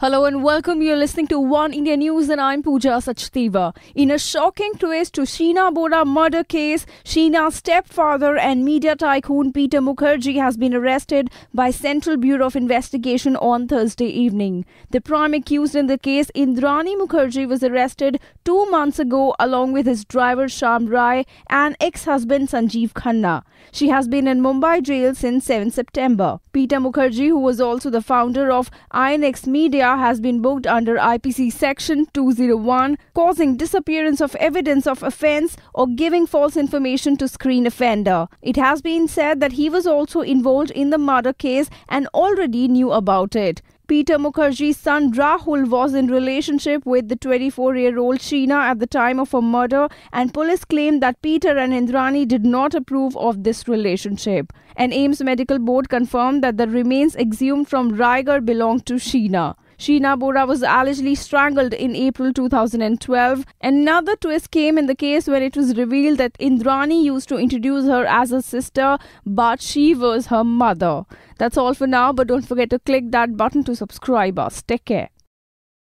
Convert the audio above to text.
Hello and welcome. You're listening to One India News and I'm Pooja Sachdeva. In a shocking twist to Sheena Boda murder case, Sheena's stepfather and media tycoon Peter Mukherjee has been arrested by Central Bureau of Investigation on Thursday evening. The prime accused in the case, Indrani Mukherjee, was arrested two months ago along with his driver Sham Rai and ex-husband Sanjeev Khanna. She has been in Mumbai jail since 7 September. Peter Mukherjee, who was also the founder of INX Media, has been booked under IPC Section 201, causing disappearance of evidence of offence or giving false information to screen offender. It has been said that he was also involved in the murder case and already knew about it. Peter Mukherjee's son Rahul was in relationship with the 24-year-old Sheena at the time of her murder and police claimed that Peter and Indrani did not approve of this relationship. An Ames medical board confirmed that the remains exhumed from Raigarh belonged to Sheena. Sheena Bora was allegedly strangled in April 2012. Another twist came in the case when it was revealed that Indrani used to introduce her as a sister, but she was her mother. That's all for now, but don't forget to click that button to subscribe us. Take care.